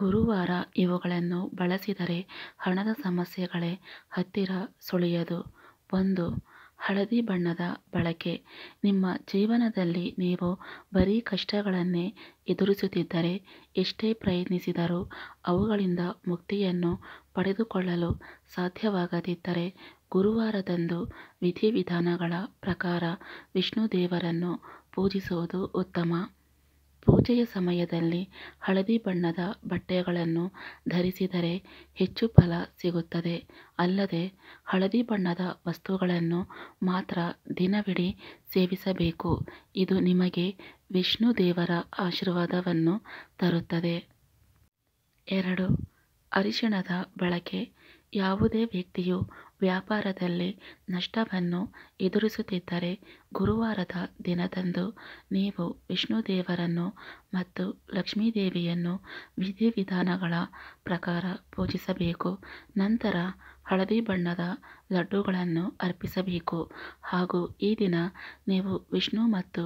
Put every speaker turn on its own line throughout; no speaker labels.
ಗುರುವಾರ ಇವುಗಳನ್ನು ಬಳಸಿದರೆ ಹಣದ ಸಮಸ್ಯೆಗಳೇ ಹತ್ತಿರ ಸುಳಿಯದು ಒಂದು ಹಳದಿ ಬಣ್ಣದ ಬಳಕೆ ನಿಮ್ಮ ಜೀವನದಲ್ಲಿ ನೀವು ಬರೀ ಕಷ್ಟಗಳನ್ನೇ ಎದುರಿಸುತ್ತಿದ್ದರೆ ಎಷ್ಟೇ ಪ್ರಯತ್ನಿಸಿದರೂ ಅವುಗಳಿಂದ ಮುಕ್ತಿಯನ್ನು ಪಡೆದುಕೊಳ್ಳಲು ಸಾಧ್ಯವಾಗದಿದ್ದರೆ ಗುರುವಾರದಂದು ವಿಧಿವಿಧಾನಗಳ ಪ್ರಕಾರ ವಿಷ್ಣು ದೇವರನ್ನು ಪೂಜಿಸುವುದು ಉತ್ತಮ ಪೂಜೆಯ ಸಮಯದಲ್ಲಿ ಹಳದಿ ಬಣ್ಣದ ಬಟ್ಟೆಗಳನ್ನು ಧರಿಸಿದರೆ ಹೆಚ್ಚು ಫಲ ಸಿಗುತ್ತದೆ ಅಲ್ಲದೆ ಹಳದಿ ಬಣ್ಣದ ವಸ್ತುಗಳನ್ನು ಮಾತ್ರ ದಿನವಿಡೀ ಸೇವಿಸಬೇಕು ಇದು ನಿಮಗೆ ವಿಷ್ಣು ದೇವರ ಆಶೀರ್ವಾದವನ್ನು ತರುತ್ತದೆ ಎರಡು ಅರಿಶಿಣದ ಬಳಕೆ ಯಾವುದೇ ವ್ಯಕ್ತಿಯು ವ್ಯಾಪಾರದಲ್ಲಿ ನಷ್ಟವನ್ನು ಎದುರಿಸುತ್ತಿದ್ದರೆ ಗುರುವಾರದ ದಿನದಂದು ನೀವು ವಿಷ್ಣು ದೇವರನ್ನು ಮತ್ತು ಲಕ್ಷ್ಮೀ ದೇವಿಯನ್ನು ವಿಧಿವಿಧಾನಗಳ ಪ್ರಕಾರ ಪೂಜಿಸಬೇಕು ನಂತರ ಹಳದಿ ಬಣ್ಣದ ಲಡ್ಡುಗಳನ್ನು ಅರ್ಪಿಸಬೇಕು ಹಾಗೂ ಈ ದಿನ ನೀವು ವಿಷ್ಣು ಮತ್ತು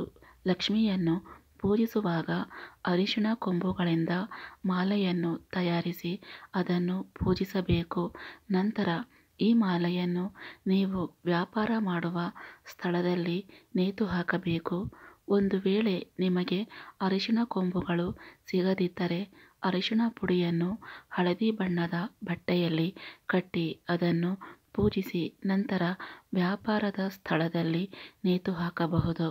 ಲಕ್ಷ್ಮಿಯನ್ನು ಪೂಜಿಸುವಾಗ ಅರಿಶಿನ ಕೊಂಬುಗಳಿಂದ ಮಾಲೆಯನ್ನು ತಯಾರಿಸಿ ಅದನ್ನು ಪೂಜಿಸಬೇಕು ನಂತರ ಈ ಮಾಲೆಯನ್ನು ನೀವು ವ್ಯಾಪಾರ ಮಾಡುವ ಸ್ಥಳದಲ್ಲಿ ನೇತು ಹಾಕಬೇಕು ಒಂದು ವೇಳೆ ನಿಮಗೆ ಅರಿಶಿನ ಕೊಂಬುಗಳು ಸಿಗದಿದ್ದರೆ ಅರಿಶಿನ ಪುಡಿಯನ್ನು ಹಳದಿ ಬಣ್ಣದ ಬಟ್ಟೆಯಲ್ಲಿ ಕಟ್ಟಿ ಅದನ್ನು ಪೂಜಿಸಿ ನಂತರ ವ್ಯಾಪಾರದ ಸ್ಥಳದಲ್ಲಿ ನೇತು ಹಾಕಬಹುದು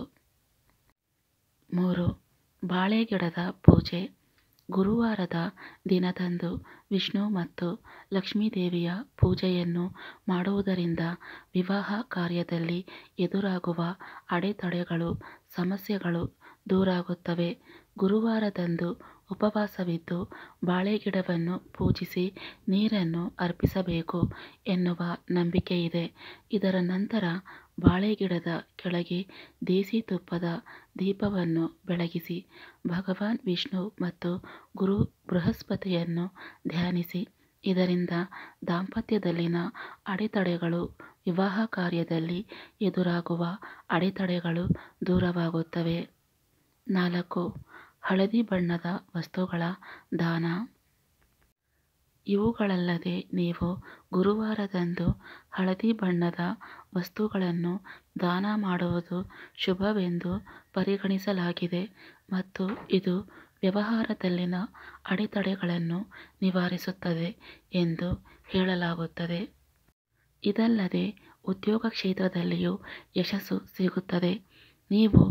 ಮೂರು ಬಾಳೆಗಿಡದ ಪೂಜೆ ಗುರುವಾರದ ದಿನದಂದು ವಿಷ್ಣು ಮತ್ತು ಲಕ್ಷ್ಮೀದೇವಿಯ ಪೂಜೆಯನ್ನು ಮಾಡುವುದರಿಂದ ವಿವಾಹ ಕಾರ್ಯದಲ್ಲಿ ಎದುರಾಗುವ ಅಡೆತಡೆಗಳು ಸಮಸ್ಯೆಗಳು ದೂರಾಗುತ್ತವೆ ಗುರುವಾರದಂದು ಉಪವಾಸವಿದ್ದು ಬಾಳೆಗಿಡವನ್ನು ಪೂಜಿಸಿ ನೀರನ್ನು ಅರ್ಪಿಸಬೇಕು ಎನ್ನುವ ನಂಬಿಕೆಯಿದೆ ಇದರ ನಂತರ ಬಾಳೆ ಗಿಡದ ಕೆಳಗೆ ದೇಸಿ ತುಪ್ಪದ ದೀಪವನ್ನು ಬೆಳಗಿಸಿ ಭಗವಾನ್ ವಿಷ್ಣು ಮತ್ತು ಗುರು ಬೃಹಸ್ಪತಿಯನ್ನು ಧ್ಯಾನಿಸಿ ಇದರಿಂದ ದಾಂಪತ್ಯದಲ್ಲಿನ ಅಡೆತಡೆಗಳು ವಿವಾಹ ಕಾರ್ಯದಲ್ಲಿ ಎದುರಾಗುವ ಅಡೆತಡೆಗಳು ದೂರವಾಗುತ್ತವೆ ನಾಲ್ಕು ಹಳದಿ ಬಣ್ಣದ ವಸ್ತುಗಳ ದಾನ ಇವುಗಳಲ್ಲದೆ ನೀವು ಗುರುವಾರದಂದು ಹಳದಿ ಬಣ್ಣದ ವಸ್ತುಗಳನ್ನು ದಾನ ಮಾಡುವುದು ಶುಭವೆಂದು ಪರಿಗಣಿಸಲಾಗಿದೆ ಮತ್ತು ಇದು ವ್ಯವಹಾರದಲ್ಲಿನ ಅಡೆತಡೆಗಳನ್ನು ನಿವಾರಿಸುತ್ತದೆ ಎಂದು ಹೇಳಲಾಗುತ್ತದೆ ಇದಲ್ಲದೆ ಉದ್ಯೋಗ ಕ್ಷೇತ್ರದಲ್ಲಿಯೂ ಯಶಸ್ಸು ಸಿಗುತ್ತದೆ ನೀವು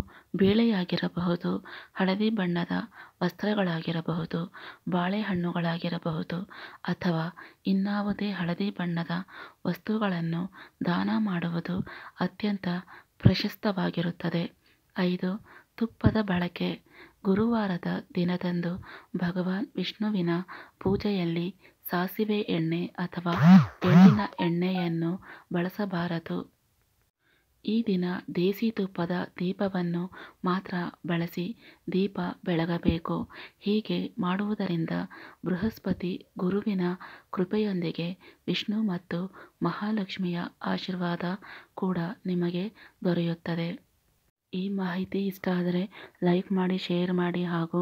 ಬೇಳೆಯಾಗಿರಬಹುದು ಹಳದಿ ಬಣ್ಣದ ವಸ್ತ್ರಗಳಾಗಿರಬಹುದು ಬಾಳೆಹಣ್ಣುಗಳಾಗಿರಬಹುದು ಅಥವಾ ಇನ್ನಾವುದೇ ಹಳದಿ ಬಣ್ಣದ ವಸ್ತುಗಳನ್ನು ದಾನ ಮಾಡುವುದು ಅತ್ಯಂತ ಪ್ರಶಸ್ತವಾಗಿರುತ್ತದೆ ಐದು ತುಪ್ಪದ ಬಳಕೆ ಗುರುವಾರದ ದಿನದಂದು ಭಗವಾನ್ ವಿಷ್ಣುವಿನ ಪೂಜೆಯಲ್ಲಿ ಸಾಸಿವೆ ಎಣ್ಣೆ ಅಥವಾ ಎಳ್ಳಿನ ಎಣ್ಣೆಯನ್ನು ಬಳಸಬಾರದು ಈ ದಿನ ದೇಸಿ ತುಪ್ಪದ ದೀಪವನ್ನು ಮಾತ್ರ ಬಳಸಿ ದೀಪ ಬೆಳಗಬೇಕು ಹೀಗೆ ಮಾಡುವುದರಿಂದ ಬೃಹಸ್ಪತಿ ಗುರುವಿನ ಕೃಪೆಯೊಂದಿಗೆ ವಿಷ್ಣು ಮತ್ತು ಮಹಾಲಕ್ಷ್ಮಿಯ ಆಶೀರ್ವಾದ ಕೂಡ ನಿಮಗೆ ದೊರೆಯುತ್ತದೆ ಈ ಮಾಹಿತಿ ಇಷ್ಟ ಆದರೆ ಲೈಕ್ ಮಾಡಿ ಶೇರ್ ಮಾಡಿ ಹಾಗೂ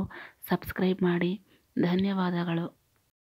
ಸಬ್ಸ್ಕ್ರೈಬ್ ಮಾಡಿ ಧನ್ಯವಾದಗಳು